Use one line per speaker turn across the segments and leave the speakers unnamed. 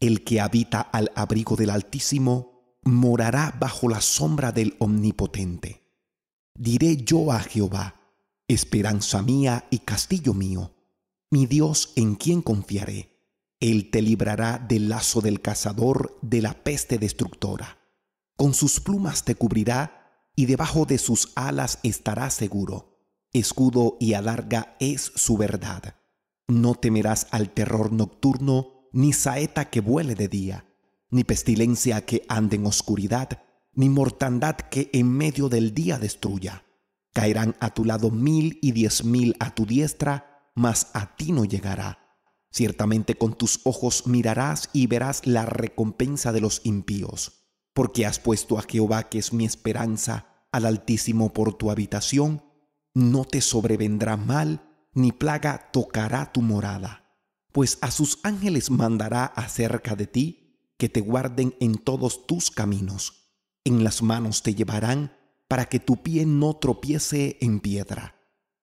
El que habita al abrigo del Altísimo morará bajo la sombra del Omnipotente. Diré yo a Jehová, esperanza mía y castillo mío, mi Dios en quien confiaré. Él te librará del lazo del cazador, de la peste destructora. Con sus plumas te cubrirá y debajo de sus alas estarás seguro Escudo y alarga es su verdad. No temerás al terror nocturno, ni saeta que vuele de día, ni pestilencia que ande en oscuridad, ni mortandad que en medio del día destruya. Caerán a tu lado mil y diez mil a tu diestra, mas a ti no llegará. Ciertamente con tus ojos mirarás y verás la recompensa de los impíos, porque has puesto a Jehová, que es mi esperanza, al Altísimo por tu habitación, no te sobrevendrá mal, ni plaga tocará tu morada, pues a sus ángeles mandará acerca de ti, que te guarden en todos tus caminos. En las manos te llevarán, para que tu pie no tropiece en piedra.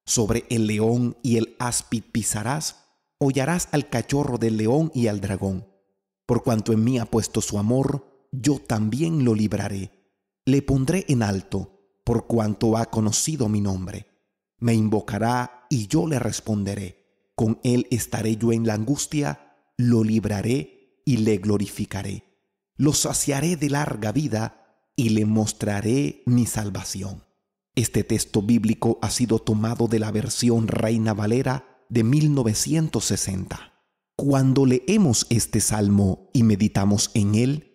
Sobre el león y el áspid pisarás, hollarás al cachorro del león y al dragón. Por cuanto en mí ha puesto su amor, yo también lo libraré. Le pondré en alto, por cuanto ha conocido mi nombre me invocará y yo le responderé. Con él estaré yo en la angustia, lo libraré y le glorificaré. Lo saciaré de larga vida y le mostraré mi salvación. Este texto bíblico ha sido tomado de la versión Reina Valera de 1960. Cuando leemos este salmo y meditamos en él,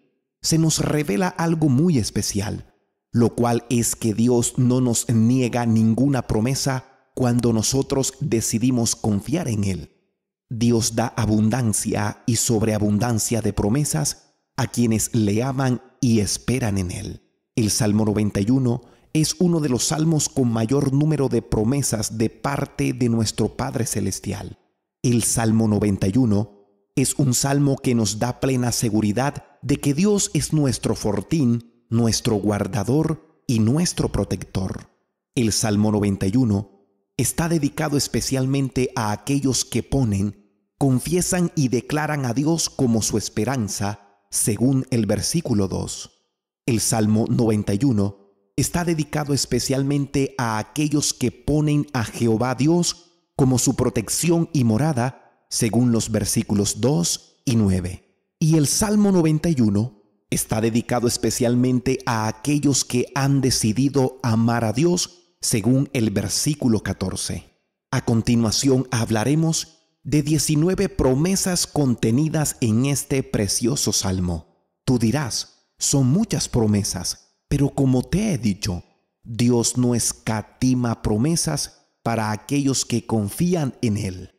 se nos revela algo muy especial lo cual es que Dios no nos niega ninguna promesa cuando nosotros decidimos confiar en Él. Dios da abundancia y sobreabundancia de promesas a quienes le aman y esperan en Él. El Salmo 91 es uno de los salmos con mayor número de promesas de parte de nuestro Padre Celestial. El Salmo 91 es un salmo que nos da plena seguridad de que Dios es nuestro fortín nuestro guardador y nuestro protector. El Salmo 91 está dedicado especialmente a aquellos que ponen, confiesan y declaran a Dios como su esperanza, según el versículo 2. El Salmo 91 está dedicado especialmente a aquellos que ponen a Jehová Dios como su protección y morada, según los versículos 2 y 9. Y el Salmo 91 está dedicado especialmente a aquellos que han decidido amar a Dios según el versículo 14. A continuación hablaremos de 19 promesas contenidas en este precioso salmo. Tú dirás, son muchas promesas, pero como te he dicho, Dios no escatima promesas para aquellos que confían en Él.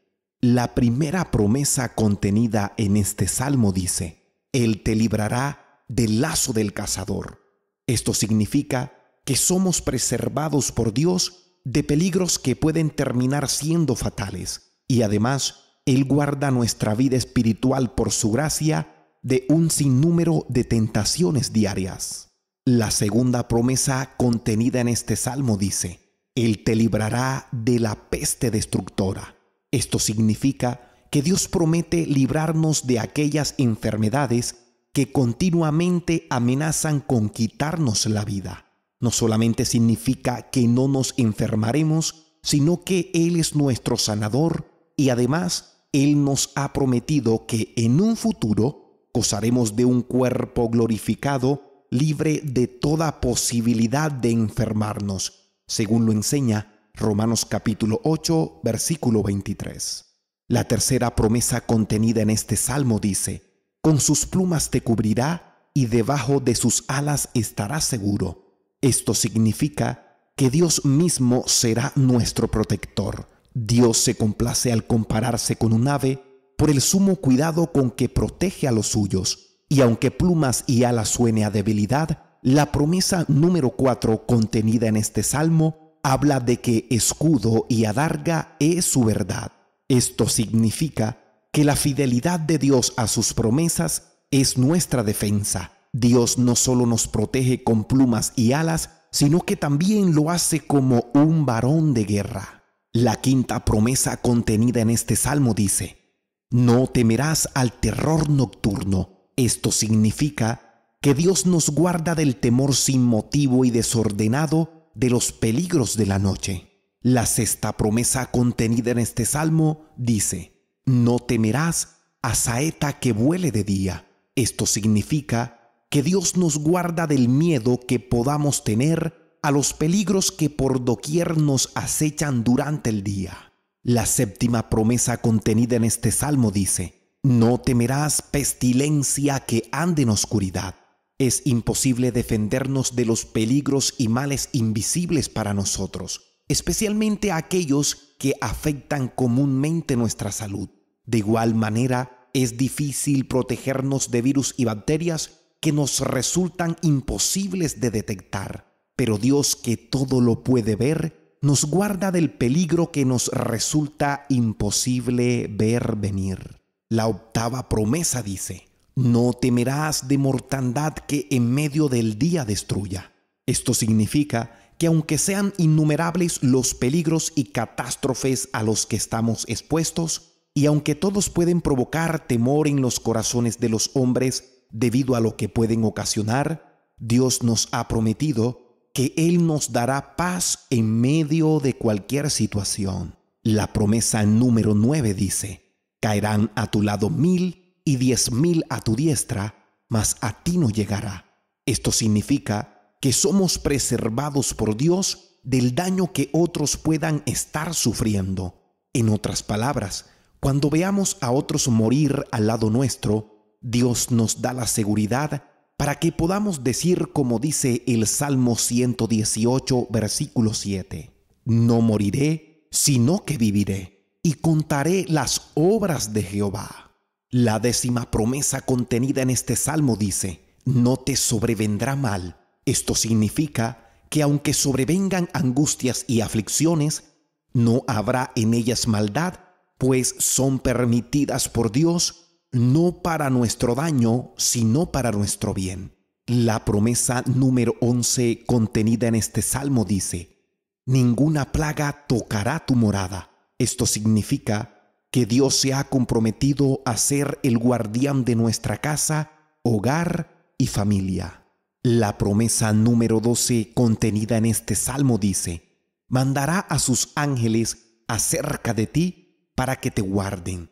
La primera promesa contenida en este salmo dice, Él te librará del lazo del cazador. Esto significa que somos preservados por Dios de peligros que pueden terminar siendo fatales y además Él guarda nuestra vida espiritual por su gracia de un sinnúmero de tentaciones diarias. La segunda promesa contenida en este salmo dice, Él te librará de la peste destructora. Esto significa que Dios promete librarnos de aquellas enfermedades que continuamente amenazan con quitarnos la vida. No solamente significa que no nos enfermaremos, sino que Él es nuestro sanador y además Él nos ha prometido que en un futuro gozaremos de un cuerpo glorificado libre de toda posibilidad de enfermarnos, según lo enseña Romanos capítulo 8, versículo 23. La tercera promesa contenida en este salmo dice, con sus plumas te cubrirá y debajo de sus alas estarás seguro. Esto significa que Dios mismo será nuestro protector. Dios se complace al compararse con un ave por el sumo cuidado con que protege a los suyos. Y aunque plumas y alas suene a debilidad, la promesa número 4 contenida en este salmo habla de que escudo y adarga es su verdad. Esto significa que la fidelidad de Dios a sus promesas es nuestra defensa. Dios no solo nos protege con plumas y alas, sino que también lo hace como un varón de guerra. La quinta promesa contenida en este salmo dice, No temerás al terror nocturno. Esto significa que Dios nos guarda del temor sin motivo y desordenado de los peligros de la noche. La sexta promesa contenida en este salmo dice, no temerás a saeta que vuele de día. Esto significa que Dios nos guarda del miedo que podamos tener a los peligros que por doquier nos acechan durante el día. La séptima promesa contenida en este salmo dice, No temerás pestilencia que ande en oscuridad. Es imposible defendernos de los peligros y males invisibles para nosotros, especialmente aquellos que afectan comúnmente nuestra salud. De igual manera, es difícil protegernos de virus y bacterias que nos resultan imposibles de detectar, pero Dios que todo lo puede ver, nos guarda del peligro que nos resulta imposible ver venir. La octava promesa dice, no temerás de mortandad que en medio del día destruya. Esto significa que aunque sean innumerables los peligros y catástrofes a los que estamos expuestos, y aunque todos pueden provocar temor en los corazones de los hombres debido a lo que pueden ocasionar, Dios nos ha prometido que Él nos dará paz en medio de cualquier situación. La promesa número 9 dice, caerán a tu lado mil y diez mil a tu diestra, mas a ti no llegará. Esto significa que somos preservados por Dios del daño que otros puedan estar sufriendo. En otras palabras, cuando veamos a otros morir al lado nuestro, Dios nos da la seguridad para que podamos decir como dice el Salmo 118, versículo 7, No moriré, sino que viviré, y contaré las obras de Jehová. La décima promesa contenida en este Salmo dice, No te sobrevendrá mal. Esto significa que aunque sobrevengan angustias y aflicciones, no habrá en ellas maldad, pues son permitidas por Dios no para nuestro daño, sino para nuestro bien. La promesa número 11 contenida en este salmo dice, Ninguna plaga tocará tu morada. Esto significa que Dios se ha comprometido a ser el guardián de nuestra casa, hogar y familia. La promesa número 12 contenida en este salmo dice, Mandará a sus ángeles acerca de ti para que te guarden.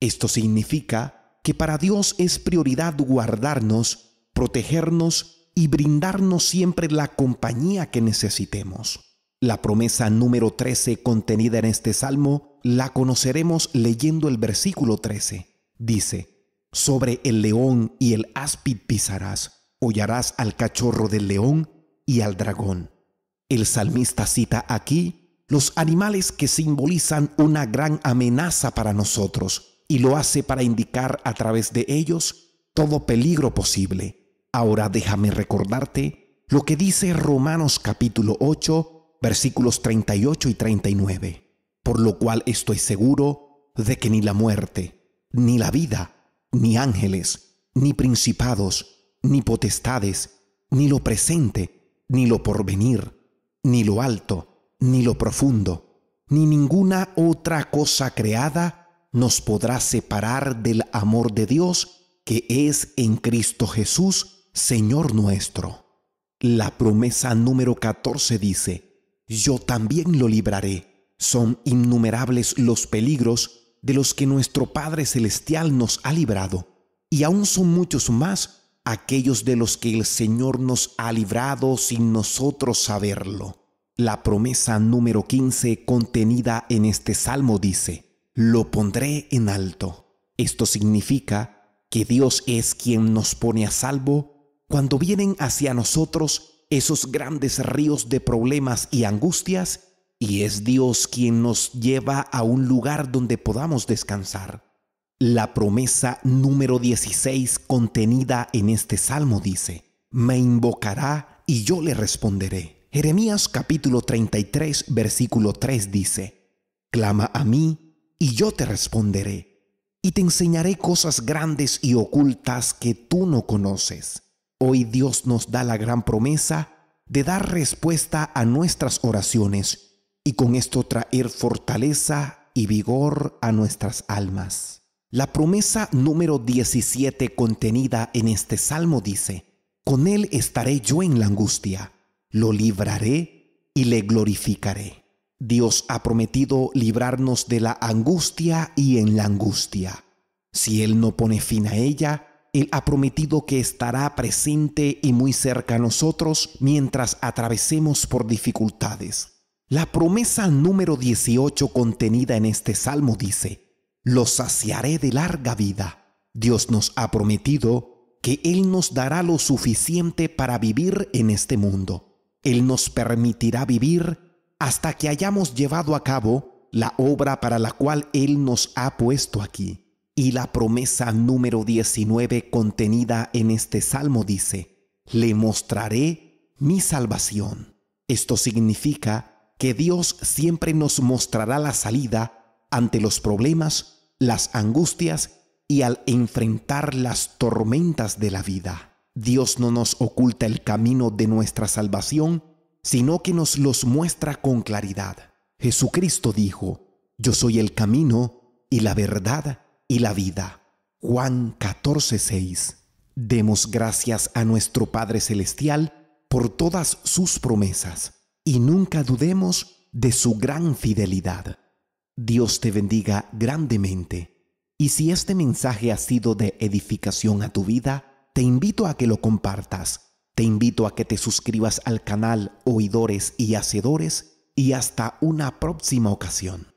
Esto significa que para Dios es prioridad guardarnos, protegernos y brindarnos siempre la compañía que necesitemos. La promesa número 13 contenida en este salmo la conoceremos leyendo el versículo 13. Dice, sobre el león y el áspid pisarás, hollarás al cachorro del león y al dragón. El salmista cita aquí los animales que simbolizan una gran amenaza para nosotros y lo hace para indicar a través de ellos todo peligro posible. Ahora déjame recordarte lo que dice Romanos capítulo 8 versículos 38 y 39, por lo cual estoy seguro de que ni la muerte, ni la vida, ni ángeles, ni principados, ni potestades, ni lo presente, ni lo porvenir, ni lo alto, ni lo profundo, ni ninguna otra cosa creada nos podrá separar del amor de Dios que es en Cristo Jesús, Señor nuestro. La promesa número 14 dice, Yo también lo libraré. Son innumerables los peligros de los que nuestro Padre Celestial nos ha librado, y aún son muchos más aquellos de los que el Señor nos ha librado sin nosotros saberlo. La promesa número 15 contenida en este salmo dice, lo pondré en alto. Esto significa que Dios es quien nos pone a salvo cuando vienen hacia nosotros esos grandes ríos de problemas y angustias, y es Dios quien nos lleva a un lugar donde podamos descansar. La promesa número 16 contenida en este salmo dice, me invocará y yo le responderé. Jeremías capítulo 33 versículo 3 dice, Clama a mí y yo te responderé, y te enseñaré cosas grandes y ocultas que tú no conoces. Hoy Dios nos da la gran promesa de dar respuesta a nuestras oraciones y con esto traer fortaleza y vigor a nuestras almas. La promesa número 17 contenida en este salmo dice, Con Él estaré yo en la angustia lo libraré y le glorificaré. Dios ha prometido librarnos de la angustia y en la angustia. Si Él no pone fin a ella, Él ha prometido que estará presente y muy cerca a nosotros mientras atravesemos por dificultades. La promesa número 18 contenida en este salmo dice, lo saciaré de larga vida. Dios nos ha prometido que Él nos dará lo suficiente para vivir en este mundo. Él nos permitirá vivir hasta que hayamos llevado a cabo la obra para la cual Él nos ha puesto aquí. Y la promesa número 19 contenida en este salmo dice, le mostraré mi salvación. Esto significa que Dios siempre nos mostrará la salida ante los problemas, las angustias y al enfrentar las tormentas de la vida. Dios no nos oculta el camino de nuestra salvación, sino que nos los muestra con claridad. Jesucristo dijo, Yo soy el camino y la verdad y la vida. Juan 14:6. Demos gracias a nuestro Padre Celestial por todas sus promesas y nunca dudemos de su gran fidelidad. Dios te bendiga grandemente y si este mensaje ha sido de edificación a tu vida, te invito a que lo compartas, te invito a que te suscribas al canal Oidores y Hacedores y hasta una próxima ocasión.